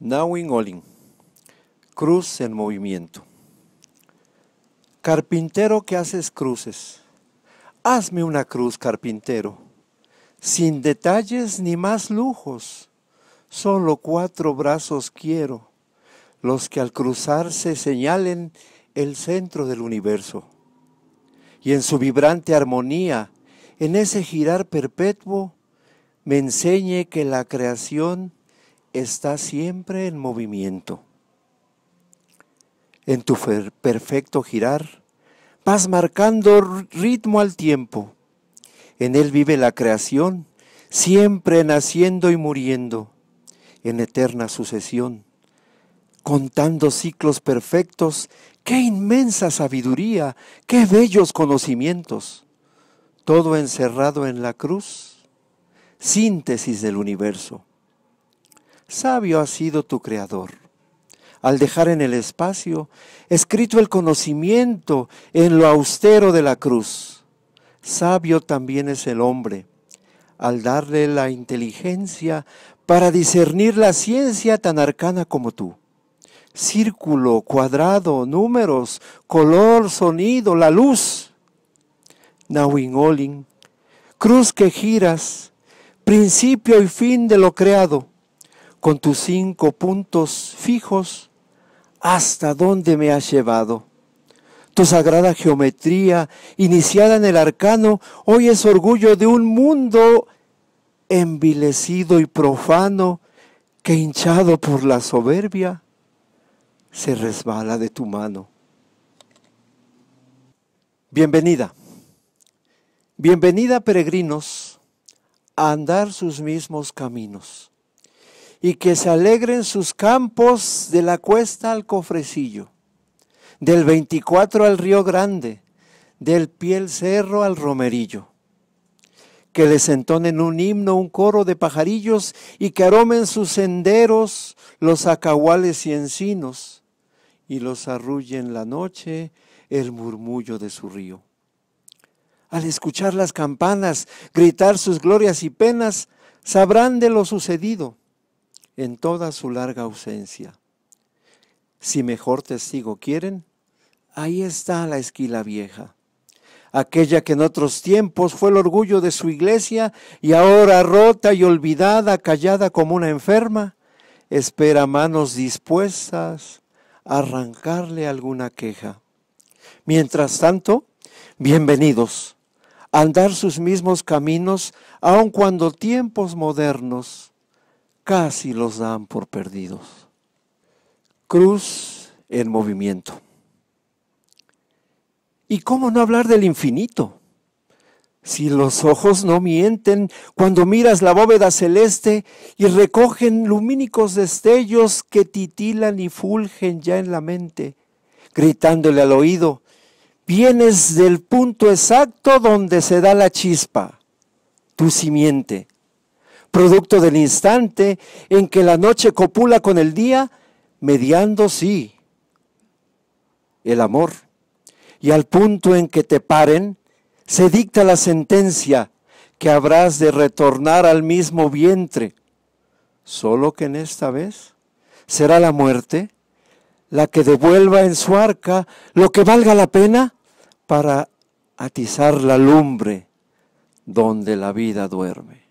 Nawin Olin. Cruz en movimiento. Carpintero que haces cruces. Hazme una cruz, carpintero. Sin detalles ni más lujos. Solo cuatro brazos quiero, los que al cruzarse señalen el centro del universo. Y en su vibrante armonía, en ese girar perpetuo, me enseñe que la creación está siempre en movimiento. En tu perfecto girar, vas marcando ritmo al tiempo. En él vive la creación, siempre naciendo y muriendo, en eterna sucesión, contando ciclos perfectos. ¡Qué inmensa sabiduría! ¡Qué bellos conocimientos! Todo encerrado en la cruz, síntesis del universo sabio ha sido tu creador. Al dejar en el espacio escrito el conocimiento en lo austero de la cruz, sabio también es el hombre al darle la inteligencia para discernir la ciencia tan arcana como tú. Círculo, cuadrado, números, color, sonido, la luz. Nawin Olin, cruz que giras, principio y fin de lo creado con tus cinco puntos fijos hasta dónde me has llevado. Tu sagrada geometría, iniciada en el arcano, hoy es orgullo de un mundo envilecido y profano que hinchado por la soberbia se resbala de tu mano. Bienvenida, bienvenida peregrinos a andar sus mismos caminos y que se alegren sus campos de la cuesta al cofrecillo, del 24 al río grande, del piel cerro al romerillo. Que les entonen un himno, un coro de pajarillos y que aromen sus senderos los acahuales y encinos y los arrulle en la noche el murmullo de su río. Al escuchar las campanas gritar sus glorias y penas, sabrán de lo sucedido en toda su larga ausencia. Si mejor testigo quieren, ahí está la esquila vieja, aquella que en otros tiempos fue el orgullo de su iglesia y ahora rota y olvidada, callada como una enferma, espera manos dispuestas a arrancarle alguna queja. Mientras tanto, bienvenidos a andar sus mismos caminos, aun cuando tiempos modernos casi los dan por perdidos. Cruz en movimiento. ¿Y cómo no hablar del infinito? Si los ojos no mienten, cuando miras la bóveda celeste y recogen lumínicos destellos que titilan y fulgen ya en la mente, gritándole al oído, vienes del punto exacto donde se da la chispa, tu simiente producto del instante en que la noche copula con el día, mediando sí el amor. Y al punto en que te paren, se dicta la sentencia que habrás de retornar al mismo vientre, solo que en esta vez será la muerte la que devuelva en su arca lo que valga la pena para atizar la lumbre donde la vida duerme.